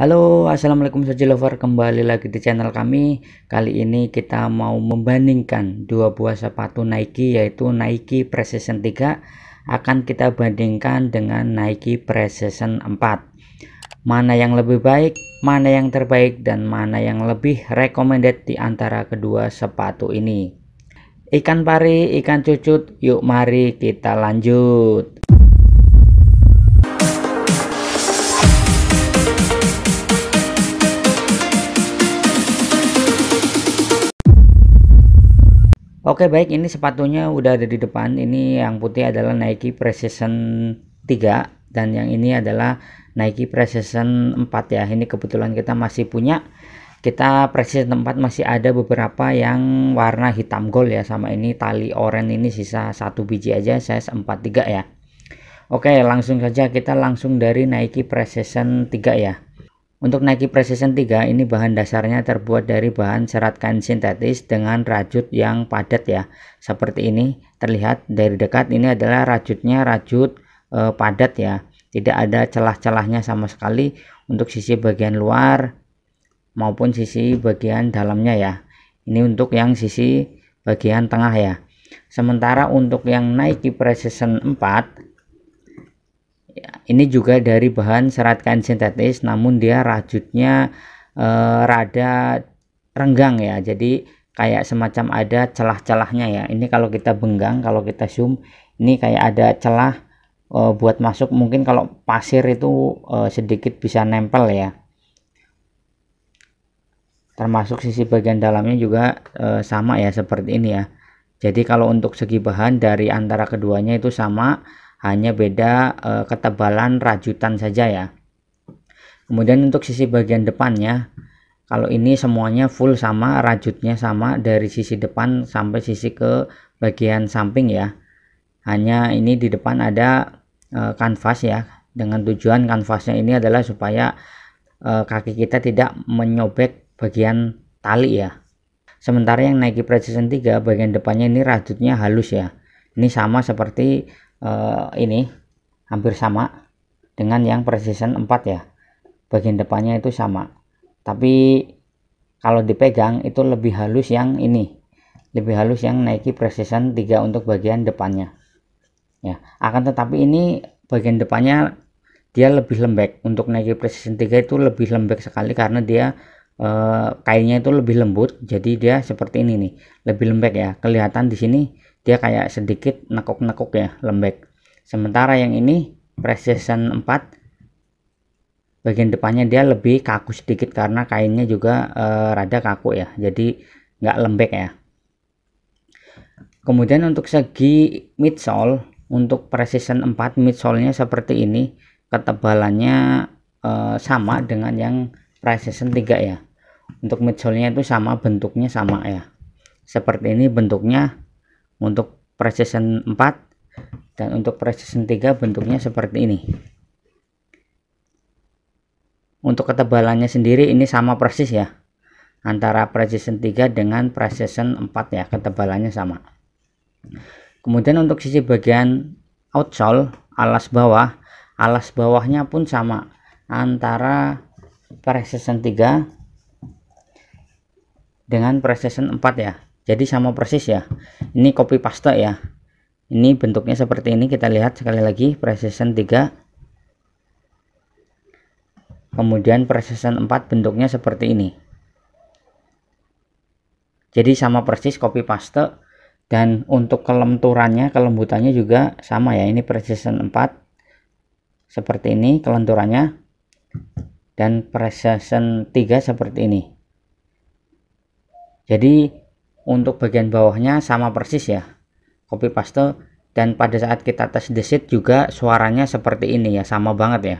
Halo assalamualaikum saja lover kembali lagi di channel kami kali ini kita mau membandingkan dua buah sepatu Nike yaitu Nike Precision 3 akan kita bandingkan dengan Nike Precision 4 mana yang lebih baik mana yang terbaik dan mana yang lebih recommended di antara kedua sepatu ini ikan pari ikan cucut yuk mari kita lanjut Oke baik ini sepatunya udah ada di depan ini yang putih adalah Nike Precision 3 dan yang ini adalah Nike Precision 4 ya ini kebetulan kita masih punya kita Precision 4 masih ada beberapa yang warna hitam gold ya sama ini tali oranye ini sisa satu biji aja size 43 ya Oke langsung saja kita langsung dari Nike Precision 3 ya untuk Nike Precision 3 ini bahan dasarnya terbuat dari bahan serat kain sintetis dengan rajut yang padat ya. Seperti ini terlihat dari dekat ini adalah rajutnya rajut eh, padat ya. Tidak ada celah-celahnya sama sekali untuk sisi bagian luar maupun sisi bagian dalamnya ya. Ini untuk yang sisi bagian tengah ya. Sementara untuk yang Nike Precision 4 Ya, ini juga dari bahan serat kain sintetis, namun dia rajutnya e, rada renggang ya. Jadi kayak semacam ada celah-celahnya ya. Ini kalau kita benggang, kalau kita zoom, ini kayak ada celah e, buat masuk. Mungkin kalau pasir itu e, sedikit bisa nempel ya. Termasuk sisi bagian dalamnya juga e, sama ya seperti ini ya. Jadi kalau untuk segi bahan dari antara keduanya itu sama hanya beda e, ketebalan rajutan saja ya kemudian untuk sisi bagian depannya kalau ini semuanya full sama rajutnya sama dari sisi depan sampai sisi ke bagian samping ya hanya ini di depan ada e, kanvas ya dengan tujuan kanvasnya ini adalah supaya e, kaki kita tidak menyobek bagian tali ya sementara yang Nike Precision 3 bagian depannya ini rajutnya halus ya ini sama seperti uh, ini hampir sama dengan yang precision 4 ya bagian depannya itu sama tapi kalau dipegang itu lebih halus yang ini lebih halus yang Nike precision 3 untuk bagian depannya ya akan tetapi ini bagian depannya dia lebih lembek untuk Nike precision 3 itu lebih lembek sekali karena dia Eh, kainnya kayunya itu lebih lembut jadi dia seperti ini nih lebih lembek ya kelihatan di sini dia kayak sedikit nekuk-nekuk ya lembek sementara yang ini precision 4 bagian depannya dia lebih kaku sedikit karena kainnya juga e, rada kaku ya jadi nggak lembek ya kemudian untuk segi midsole untuk precision 4 midsole-nya seperti ini ketebalannya e, sama dengan yang precision 3 ya untuk midsole-nya itu sama bentuknya sama ya seperti ini bentuknya untuk precision 4 dan untuk precision 3 bentuknya seperti ini untuk ketebalannya sendiri ini sama persis ya antara precision 3 dengan precision 4 ya ketebalannya sama kemudian untuk sisi bagian outsole alas bawah alas bawahnya pun sama antara precision 3 dengan precision 4 ya jadi sama persis ya ini copy paste ya ini bentuknya seperti ini kita lihat sekali lagi precision 3 kemudian precision 4 bentuknya seperti ini jadi sama persis copy paste dan untuk kelenturannya kelembutannya juga sama ya ini precision 4 seperti ini kelenturannya dan precision 3 seperti ini jadi untuk bagian bawahnya sama persis ya copy paste dan pada saat kita tes desit juga suaranya seperti ini ya sama banget ya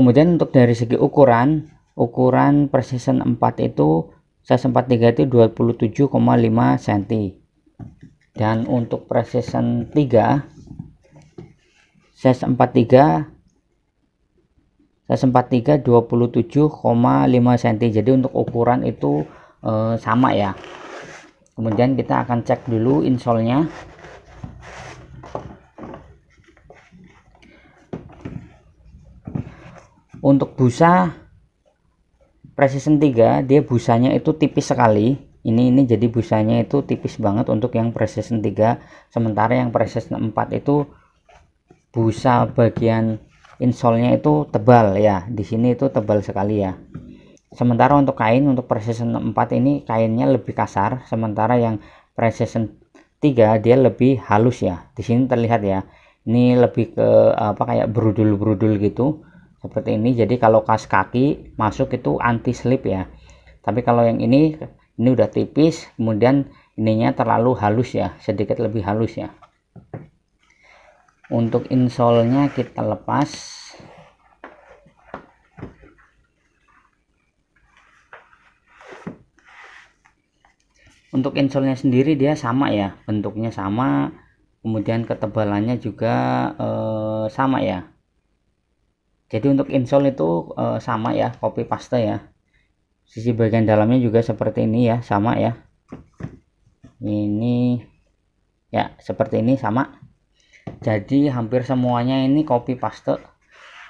kemudian untuk dari segi ukuran ukuran precision 4 itu size 43 itu 27,5 cm dan untuk per season 3 size 43 size 43 27,5 cm jadi untuk ukuran itu eh, sama ya kemudian kita akan cek dulu nya untuk busa precision 3 dia busanya itu tipis sekali ini ini jadi busanya itu tipis banget untuk yang precision 3 sementara yang precision 4 itu busa bagian insolnya itu tebal ya di sini itu tebal sekali ya sementara untuk kain untuk precision 4 ini kainnya lebih kasar sementara yang precision 3 dia lebih halus ya di sini terlihat ya ini lebih ke apa kayak berudul-berudul gitu seperti ini jadi kalau kas kaki masuk itu anti slip ya tapi kalau yang ini ini udah tipis kemudian ininya terlalu halus ya sedikit lebih halus ya untuk insolnya kita lepas untuk insolnya sendiri dia sama ya bentuknya sama kemudian ketebalannya juga eh, sama ya jadi untuk insole itu e, sama ya copy paste ya sisi bagian dalamnya juga seperti ini ya sama ya ini ya seperti ini sama jadi hampir semuanya ini copy paste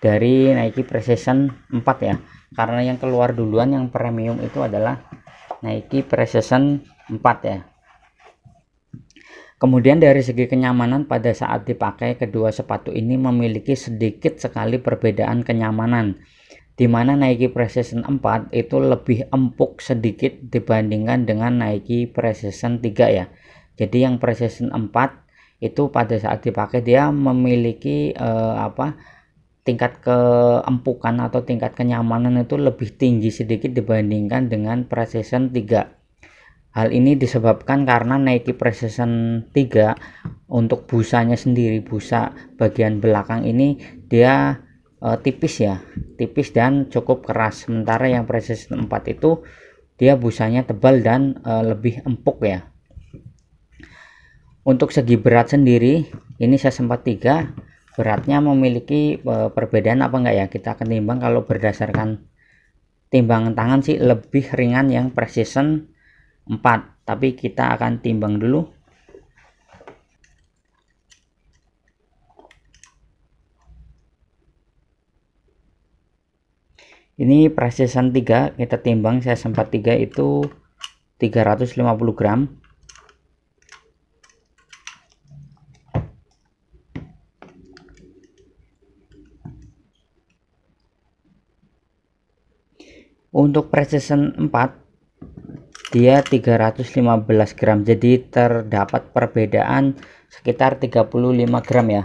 dari Nike Precision 4 ya karena yang keluar duluan yang premium itu adalah Nike Precision 4 ya Kemudian dari segi kenyamanan pada saat dipakai kedua sepatu ini memiliki sedikit sekali perbedaan kenyamanan di mana Nike Precision 4 itu lebih empuk sedikit dibandingkan dengan Nike Precision 3 ya. Jadi yang Precision 4 itu pada saat dipakai dia memiliki eh, apa tingkat keempukan atau tingkat kenyamanan itu lebih tinggi sedikit dibandingkan dengan Precision 3 Hal ini disebabkan karena Nike Precision 3 untuk busanya sendiri, busa bagian belakang ini dia uh, tipis ya, tipis dan cukup keras. Sementara yang Precision 4 itu dia busanya tebal dan uh, lebih empuk ya. Untuk segi berat sendiri, ini saya sempat 3 beratnya memiliki uh, perbedaan apa enggak ya? Kita akan timbang kalau berdasarkan timbangan tangan sih lebih ringan yang Precision 4 tapi kita akan timbang dulu ini precision 3 kita timbang saya sempat 3 itu 350 gram untuk precision 4 dia 315 gram jadi terdapat perbedaan sekitar 35 gram ya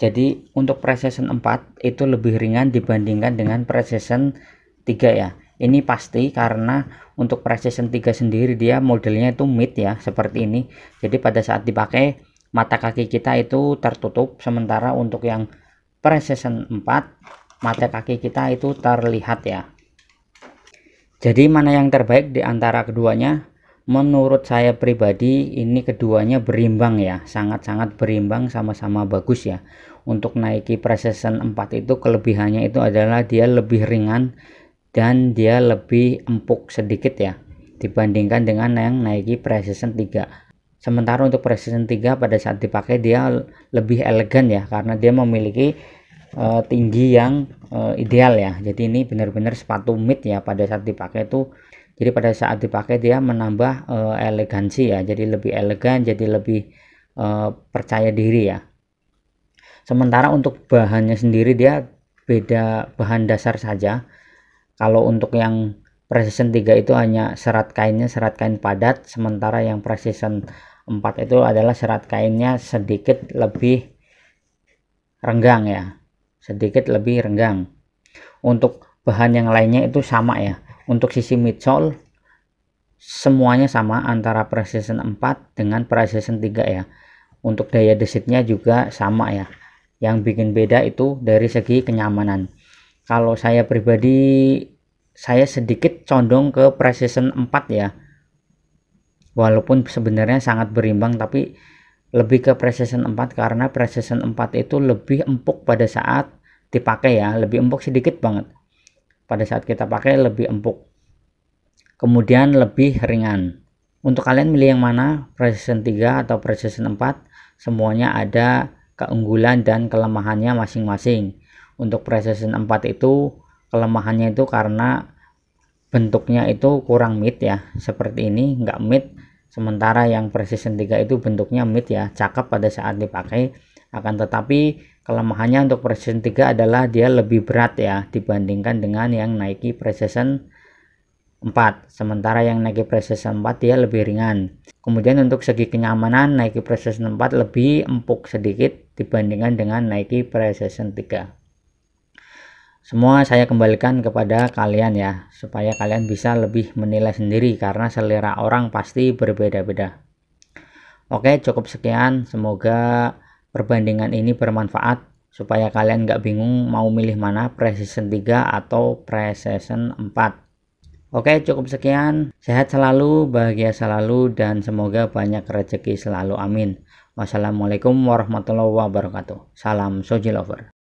jadi untuk precision 4 itu lebih ringan dibandingkan dengan precision 3 ya ini pasti karena untuk precision 3 sendiri dia modelnya itu mid ya seperti ini jadi pada saat dipakai mata kaki kita itu tertutup sementara untuk yang precision 4 mata kaki kita itu terlihat ya jadi mana yang terbaik di antara keduanya? Menurut saya pribadi ini keduanya berimbang ya, sangat-sangat berimbang sama-sama bagus ya. Untuk Nike Precision 4 itu kelebihannya itu adalah dia lebih ringan dan dia lebih empuk sedikit ya dibandingkan dengan yang Nike Precision 3. Sementara untuk Precision 3 pada saat dipakai dia lebih elegan ya karena dia memiliki uh, tinggi yang uh, ideal ya jadi ini benar-benar sepatu mid ya pada saat dipakai itu jadi pada saat dipakai dia menambah uh, elegansi ya jadi lebih elegan jadi lebih uh, percaya diri ya sementara untuk bahannya sendiri dia beda bahan dasar saja kalau untuk yang precision 3 itu hanya serat kainnya serat kain padat sementara yang precision 4 itu adalah serat kainnya sedikit lebih renggang ya sedikit lebih renggang untuk bahan yang lainnya itu sama ya untuk sisi midsole semuanya sama antara precision 4 dengan precision 3 ya untuk daya desitnya juga sama ya yang bikin beda itu dari segi kenyamanan kalau saya pribadi saya sedikit condong ke precision 4 ya walaupun sebenarnya sangat berimbang tapi lebih ke precision 4 karena precision 4 itu lebih empuk pada saat dipakai ya lebih empuk sedikit banget pada saat kita pakai lebih empuk kemudian lebih ringan untuk kalian milih yang mana precision 3 atau precision 4 semuanya ada keunggulan dan kelemahannya masing-masing untuk precision 4 itu kelemahannya itu karena bentuknya itu kurang mid ya seperti ini nggak mid sementara yang precision 3 itu bentuknya mid ya cakep pada saat dipakai akan tetapi kelemahannya untuk Precision 3 adalah dia lebih berat ya dibandingkan dengan yang Nike Precision 4 sementara yang Nike Precision 4 dia lebih ringan kemudian untuk segi kenyamanan Nike Precision 4 lebih empuk sedikit dibandingkan dengan Nike Precision 3 semua saya kembalikan kepada kalian ya supaya kalian bisa lebih menilai sendiri karena selera orang pasti berbeda-beda oke cukup sekian semoga Perbandingan ini bermanfaat supaya kalian nggak bingung mau milih mana Precision 3 atau Precision 4. Oke cukup sekian, sehat selalu, bahagia selalu, dan semoga banyak rezeki selalu amin. Wassalamualaikum warahmatullahi wabarakatuh. Salam Soji Lover.